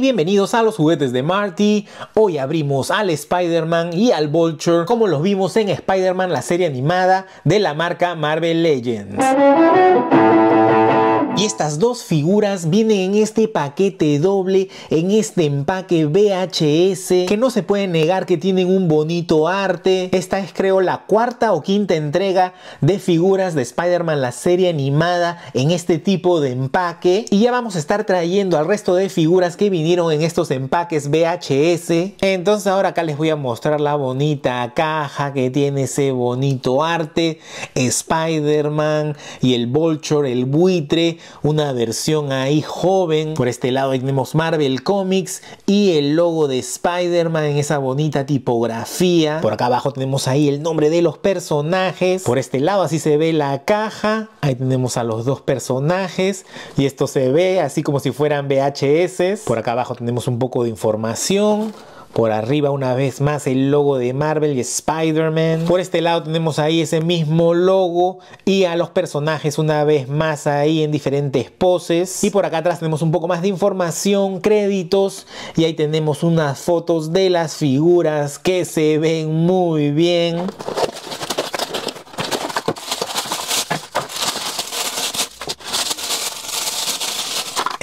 bienvenidos a los juguetes de Marty. Hoy abrimos al Spider-Man y al Vulture como los vimos en Spider-Man la serie animada de la marca Marvel Legends. Y estas dos figuras vienen en este paquete doble, en este empaque VHS, que no se puede negar que tienen un bonito arte. Esta es creo la cuarta o quinta entrega de figuras de Spider-Man, la serie animada, en este tipo de empaque. Y ya vamos a estar trayendo al resto de figuras que vinieron en estos empaques VHS. Entonces ahora acá les voy a mostrar la bonita caja que tiene ese bonito arte. Spider-Man y el Vulture, el buitre una versión ahí joven. Por este lado tenemos Marvel Comics y el logo de Spider-Man en esa bonita tipografía. Por acá abajo tenemos ahí el nombre de los personajes. Por este lado así se ve la caja. Ahí tenemos a los dos personajes y esto se ve así como si fueran VHS. Por acá abajo tenemos un poco de información. Por arriba una vez más el logo de Marvel y Spider-Man. Por este lado tenemos ahí ese mismo logo y a los personajes una vez más ahí en diferentes poses. Y por acá atrás tenemos un poco más de información, créditos y ahí tenemos unas fotos de las figuras que se ven muy bien.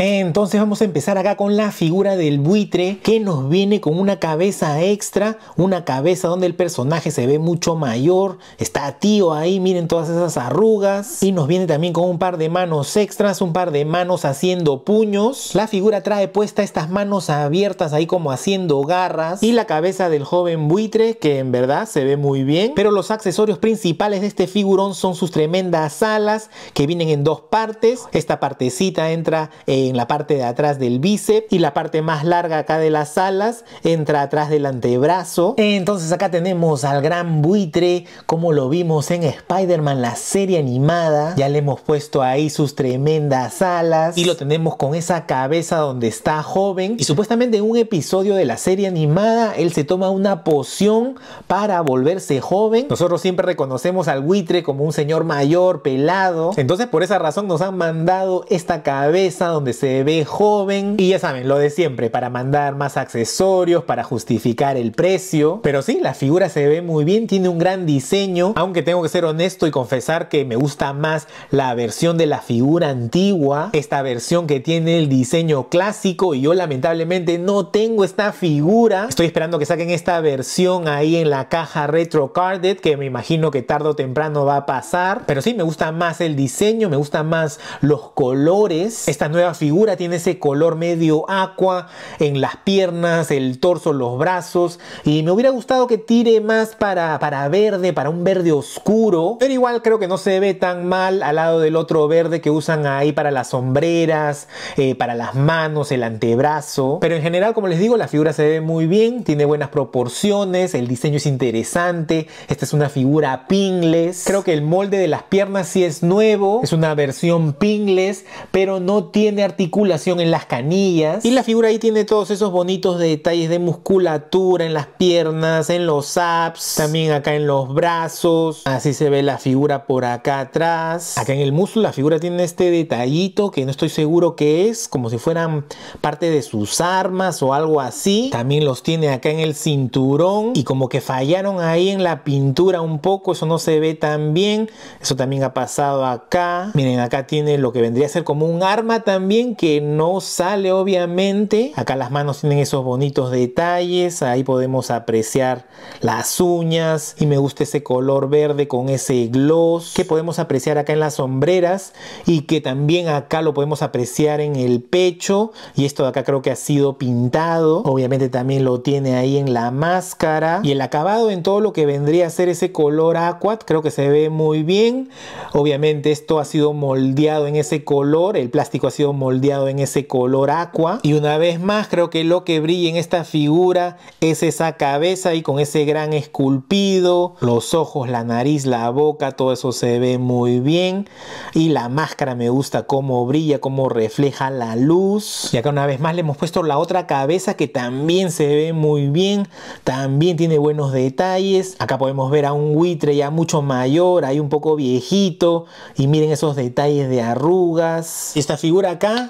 Entonces vamos a empezar acá con la figura del buitre que nos viene con una cabeza extra, una cabeza donde el personaje se ve mucho mayor, está tío ahí, miren todas esas arrugas y nos viene también con un par de manos extras, un par de manos haciendo puños. La figura trae puesta estas manos abiertas ahí como haciendo garras y la cabeza del joven buitre que en verdad se ve muy bien, pero los accesorios principales de este figurón son sus tremendas alas que vienen en dos partes, esta partecita entra en en la parte de atrás del bíceps y la parte más larga acá de las alas entra atrás del antebrazo. Entonces acá tenemos al gran buitre como lo vimos en Spider-Man la serie animada. Ya le hemos puesto ahí sus tremendas alas y lo tenemos con esa cabeza donde está joven y supuestamente en un episodio de la serie animada él se toma una poción para volverse joven. Nosotros siempre reconocemos al buitre como un señor mayor, pelado. Entonces por esa razón nos han mandado esta cabeza donde se ve joven. Y ya saben, lo de siempre, para mandar más accesorios, para justificar el precio. Pero sí, la figura se ve muy bien, tiene un gran diseño, aunque tengo que ser honesto y confesar que me gusta más la versión de la figura antigua, esta versión que tiene el diseño clásico y yo lamentablemente no tengo esta figura. Estoy esperando que saquen esta versión ahí en la caja retro carded que me imagino que tarde o temprano va a pasar. Pero sí, me gusta más el diseño, me gusta más los colores. Esta nueva figura tiene ese color medio aqua en las piernas, el torso, los brazos. Y me hubiera gustado que tire más para, para verde, para un verde oscuro. Pero igual creo que no se ve tan mal al lado del otro verde que usan ahí para las sombreras, eh, para las manos, el antebrazo. Pero en general, como les digo, la figura se ve muy bien, tiene buenas proporciones, el diseño es interesante. Esta es una figura pingles Creo que el molde de las piernas sí es nuevo, es una versión pingles pero no tiene artículos articulación en las canillas. Y la figura ahí tiene todos esos bonitos detalles de musculatura en las piernas, en los abs, también acá en los brazos. Así se ve la figura por acá atrás. Acá en el muslo la figura tiene este detallito que no estoy seguro que es, como si fueran parte de sus armas o algo así. También los tiene acá en el cinturón y como que fallaron ahí en la pintura un poco, eso no se ve tan bien. Eso también ha pasado acá. Miren, acá tiene lo que vendría a ser como un arma también que no sale obviamente. Acá las manos tienen esos bonitos detalles. Ahí podemos apreciar las uñas. Y me gusta ese color verde con ese gloss que podemos apreciar acá en las sombreras. Y que también acá lo podemos apreciar en el pecho. Y esto de acá creo que ha sido pintado. Obviamente también lo tiene ahí en la máscara. Y el acabado en todo lo que vendría a ser ese color aqua. Creo que se ve muy bien. Obviamente esto ha sido moldeado en ese color. El plástico ha sido moldeado en ese color aqua. Y una vez más, creo que lo que brilla en esta figura es esa cabeza y con ese gran esculpido, los ojos, la nariz, la boca, todo eso se ve muy bien. Y la máscara me gusta como brilla, Como refleja la luz. Y acá una vez más le hemos puesto la otra cabeza que también se ve muy bien, también tiene buenos detalles. Acá podemos ver a un buitre ya mucho mayor, Ahí un poco viejito y miren esos detalles de arrugas. Esta figura acá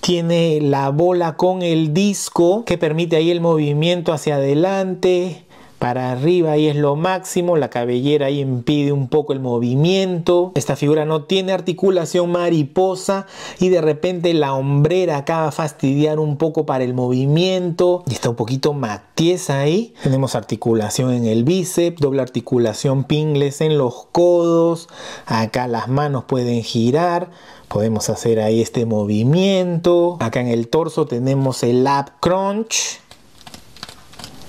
tiene la bola con el disco que permite ahí el movimiento hacia adelante para arriba ahí es lo máximo, la cabellera ahí impide un poco el movimiento, esta figura no tiene articulación mariposa y de repente la hombrera acaba a fastidiar un poco para el movimiento y está un poquito matiz ahí, tenemos articulación en el bíceps, doble articulación pingles en los codos, acá las manos pueden girar, podemos hacer ahí este movimiento, acá en el torso tenemos el ab crunch,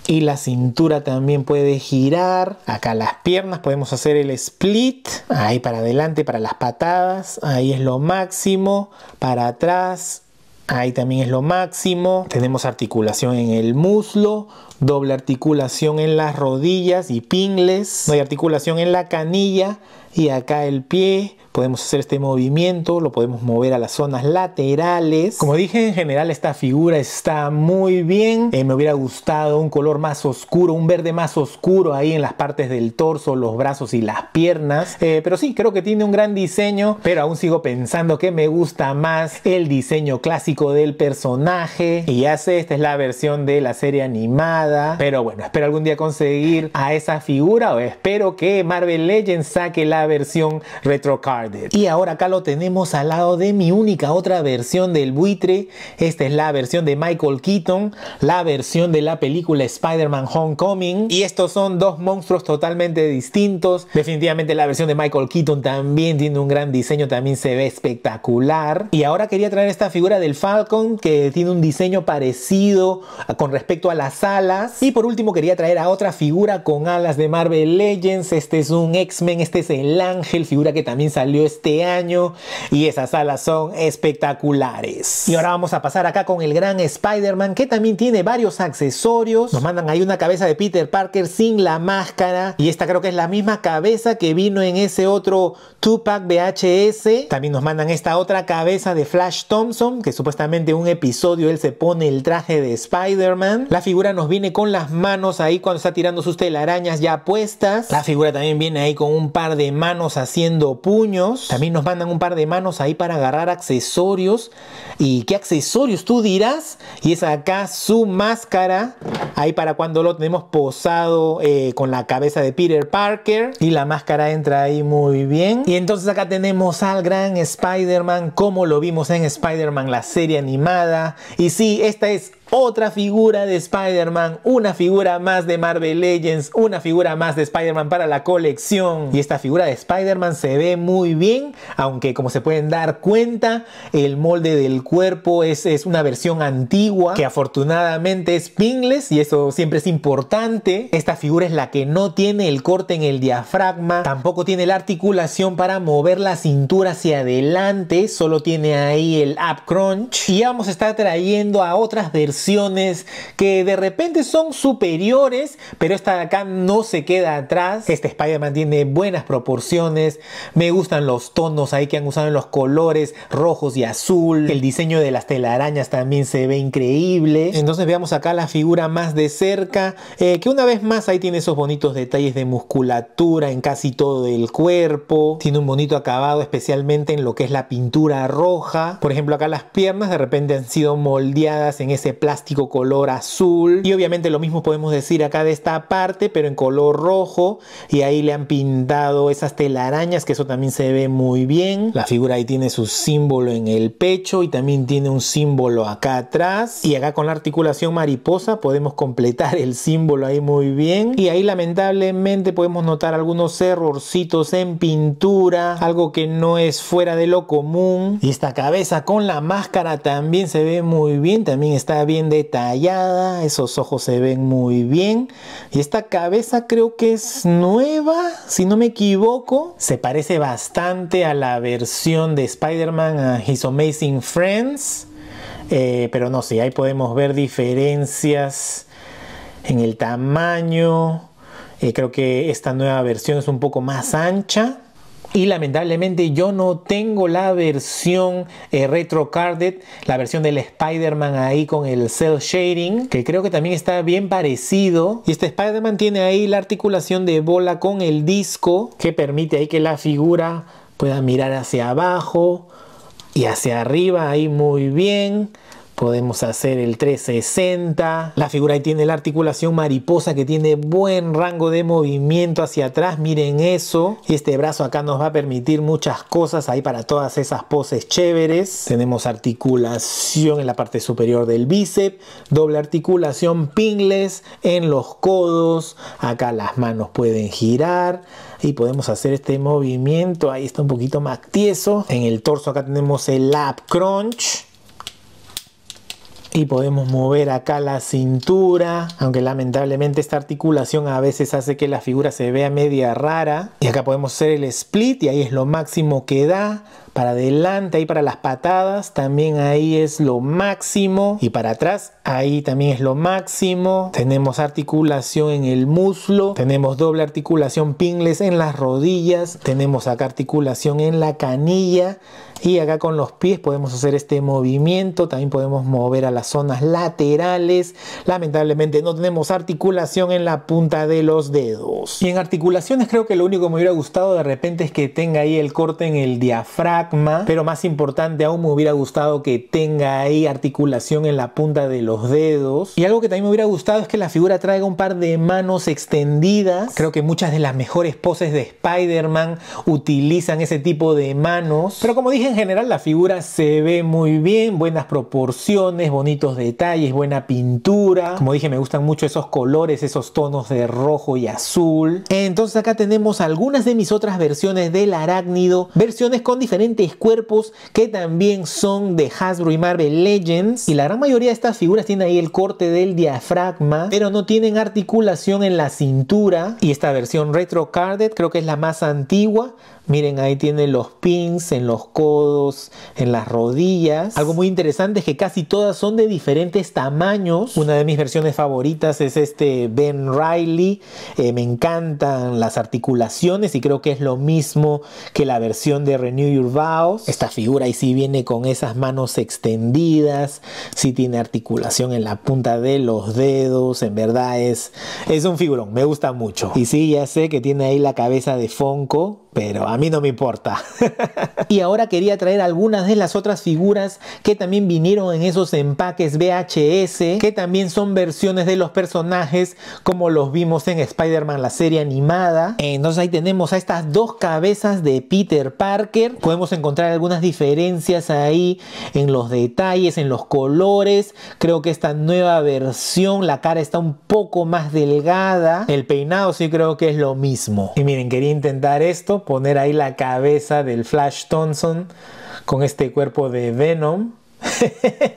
y la cintura también puede girar. Acá las piernas podemos hacer el split, ahí para adelante para las patadas, ahí es lo máximo, para atrás. Ahí también es lo máximo. Tenemos articulación en el muslo, doble articulación en las rodillas y pingles. No hay articulación en la canilla y acá el pie podemos hacer este movimiento, lo podemos mover a las zonas laterales. Como dije, en general esta figura está muy bien. Eh, me hubiera gustado un color más oscuro, un verde más oscuro ahí en las partes del torso, los brazos y las piernas. Eh, pero sí, creo que tiene un gran diseño, pero aún sigo pensando que me gusta más el diseño clásico del personaje. Y ya sé, esta es la versión de la serie animada. Pero bueno, espero algún día conseguir a esa figura o espero que Marvel Legends saque la versión Retro Card y ahora acá lo tenemos al lado de mi única otra versión del buitre. Esta es la versión de Michael Keaton, la versión de la película Spider-Man Homecoming. Y estos son dos monstruos totalmente distintos. Definitivamente la versión de Michael Keaton también tiene un gran diseño, también se ve espectacular. Y ahora quería traer esta figura del Falcon que tiene un diseño parecido con respecto a las alas. Y por último quería traer a otra figura con alas de Marvel Legends. Este es un X-Men, este es el Ángel, figura que también salió este año y esas alas son espectaculares. Y ahora vamos a pasar acá con el gran Spider-Man que también tiene varios accesorios. Nos mandan ahí una cabeza de Peter Parker sin la máscara y esta creo que es la misma cabeza que vino en ese otro Tupac VHS. También nos mandan esta otra cabeza de Flash Thompson que supuestamente en un episodio él se pone el traje de Spider-Man. La figura nos viene con las manos ahí cuando está tirando sus telarañas ya puestas. La figura también viene ahí con un par de manos haciendo puño también nos mandan un par de manos ahí para agarrar accesorios. ¿Y qué accesorios tú dirás? Y es acá su máscara. Ahí para cuando lo tenemos posado eh, con la cabeza de Peter Parker. Y la máscara entra ahí muy bien. Y entonces acá tenemos al gran Spider-Man como lo vimos en Spider-Man, la serie animada. Y sí, esta es otra figura de Spider-Man, una figura más de Marvel Legends, una figura más de Spider-Man para la colección. Y esta figura de Spider-Man se ve muy bien, aunque como se pueden dar cuenta, el molde del cuerpo es, una versión antigua que afortunadamente es pinless y eso siempre es importante. Esta figura es la que no tiene el corte en el diafragma, tampoco tiene la articulación para mover la cintura hacia adelante, solo tiene ahí el up crunch. Y vamos a estar trayendo a otras versiones que de repente son superiores, pero esta de acá no se queda atrás. Este Spider-Man tiene buenas proporciones, me gustan los tonos ahí que han usado en los colores rojos y azul, el diseño de las telarañas también se ve increíble. Entonces veamos acá la figura más de cerca, eh, que una vez más ahí tiene esos bonitos detalles de musculatura en casi todo el cuerpo, tiene un bonito acabado especialmente en lo que es la pintura roja. Por ejemplo acá las piernas de repente han sido moldeadas en ese plano color azul. Y obviamente lo mismo podemos decir acá de esta parte, pero en color rojo. Y ahí le han pintado esas telarañas, que eso también se ve muy bien. La figura ahí tiene su símbolo en el pecho y también tiene un símbolo acá atrás. Y acá con la articulación mariposa podemos completar el símbolo ahí muy bien. Y ahí lamentablemente podemos notar algunos errorcitos en pintura, algo que no es fuera de lo común. Y esta cabeza con la máscara también se ve muy bien, también está bien detallada, esos ojos se ven muy bien. Y esta cabeza creo que es nueva, si no me equivoco. Se parece bastante a la versión de Spider-Man a His Amazing Friends. Eh, pero no sé, ahí podemos ver diferencias en el tamaño. Eh, creo que esta nueva versión es un poco más ancha y lamentablemente yo no tengo la versión Retro eh, retrocarded, la versión del Spider-Man ahí con el cell shading, que creo que también está bien parecido. Y este Spider-Man tiene ahí la articulación de bola con el disco, que permite ahí que la figura pueda mirar hacia abajo y hacia arriba ahí muy bien. Podemos hacer el 360. La figura ahí tiene la articulación mariposa que tiene buen rango de movimiento hacia atrás. Miren eso. Este brazo acá nos va a permitir muchas cosas ahí para todas esas poses chéveres. Tenemos articulación en la parte superior del bíceps. Doble articulación pingles en los codos. Acá las manos pueden girar. Y podemos hacer este movimiento. Ahí está un poquito más tieso. En el torso acá tenemos el lap crunch y podemos mover acá la cintura, aunque lamentablemente esta articulación a veces hace que la figura se vea media rara. Y acá podemos hacer el split y ahí es lo máximo que da. Para adelante, ahí para las patadas, también ahí es lo máximo. Y para atrás, ahí también es lo máximo. Tenemos articulación en el muslo, tenemos doble articulación pingles en las rodillas, tenemos acá articulación en la canilla. Y acá con los pies podemos hacer este movimiento, también podemos mover a la zonas laterales. Lamentablemente no tenemos articulación en la punta de los dedos. Y en articulaciones creo que lo único que me hubiera gustado de repente es que tenga ahí el corte en el diafragma, pero más importante aún me hubiera gustado que tenga ahí articulación en la punta de los dedos. Y algo que también me hubiera gustado es que la figura traiga un par de manos extendidas. Creo que muchas de las mejores poses de Spider-Man utilizan ese tipo de manos. Pero como dije en general, la figura se ve muy bien, buenas proporciones, bonita bonitos detalles, buena pintura. Como dije, me gustan mucho esos colores, esos tonos de rojo y azul. Entonces acá tenemos algunas de mis otras versiones del arácnido, versiones con diferentes cuerpos que también son de Hasbro y Marvel Legends. Y la gran mayoría de estas figuras Tienen ahí el corte del diafragma, pero no tienen articulación en la cintura. Y esta versión retro carded creo que es la más antigua, Miren, ahí tiene los pins en los codos, en las rodillas. Algo muy interesante es que casi todas son de diferentes tamaños. Una de mis versiones favoritas es este Ben Riley. Eh, me encantan las articulaciones y creo que es lo mismo que la versión de Renew Your Vows. Esta figura ahí sí viene con esas manos extendidas, sí tiene articulación en la punta de los dedos. En verdad es, es un figurón, me gusta mucho. Y sí, ya sé que tiene ahí la cabeza de Fonco, pero a mí no me importa. y ahora quería traer algunas de las otras figuras que también vinieron en esos empaques VHS, que también son versiones de los personajes como los vimos en Spider-Man, la serie animada. Eh, entonces ahí tenemos a estas dos cabezas de Peter Parker. Podemos encontrar algunas diferencias ahí en los detalles, en los colores. Creo que esta nueva versión, la cara está un poco más delgada. El peinado sí creo que es lo mismo. Y miren, quería intentar esto, poner ahí la cabeza del Flash Thompson con este cuerpo de Venom.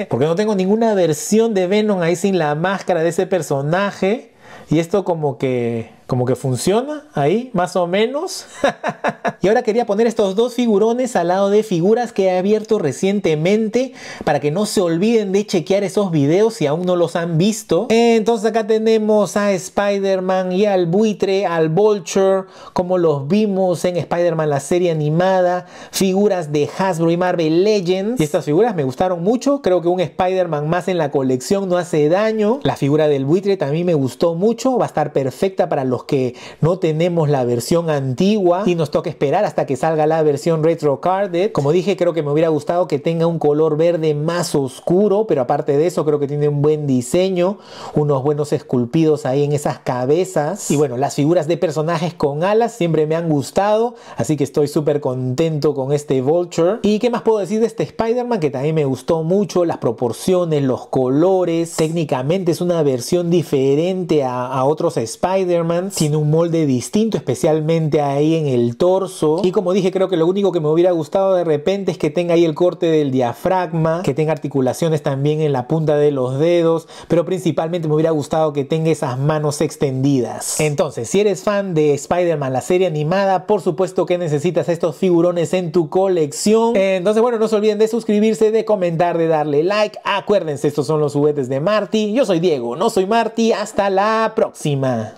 Porque no tengo ninguna versión de Venom ahí sin la máscara de ese personaje. Y esto como que como que funciona ahí, más o menos. y ahora quería poner estos dos figurones al lado de figuras que he abierto recientemente para que no se olviden de chequear esos videos si aún no los han visto. Eh, entonces acá tenemos a Spider-Man y al buitre, al Vulture, como los vimos en Spider-Man la serie animada, figuras de Hasbro y Marvel Legends. Y estas figuras me gustaron mucho, creo que un Spider-Man más en la colección no hace daño. La figura del buitre también me gustó mucho, va a estar perfecta para los que no tenemos la versión antigua y nos toca esperar hasta que salga la versión retro carded. Como dije, creo que me hubiera gustado que tenga un color verde más oscuro, pero aparte de eso creo que tiene un buen diseño, unos buenos esculpidos ahí en esas cabezas. Y bueno, las figuras de personajes con alas siempre me han gustado, así que estoy súper contento con este Vulture. ¿Y qué más puedo decir de este Spider-Man? Que también me gustó mucho, las proporciones, los colores, técnicamente es una versión diferente a otros Spider-Man tiene un molde distinto, especialmente ahí en el torso. Y como dije, creo que lo único que me hubiera gustado de repente es que tenga ahí el corte del diafragma, que tenga articulaciones también en la punta de los dedos, pero principalmente me hubiera gustado que tenga esas manos extendidas. Entonces, si eres fan de Spider-Man, la serie animada, por supuesto que necesitas estos figurones en tu colección. Entonces, bueno, no se olviden de suscribirse, de comentar, de darle like. Acuérdense, estos son los juguetes de Marty. Yo soy Diego, no soy Marty. Hasta la próxima.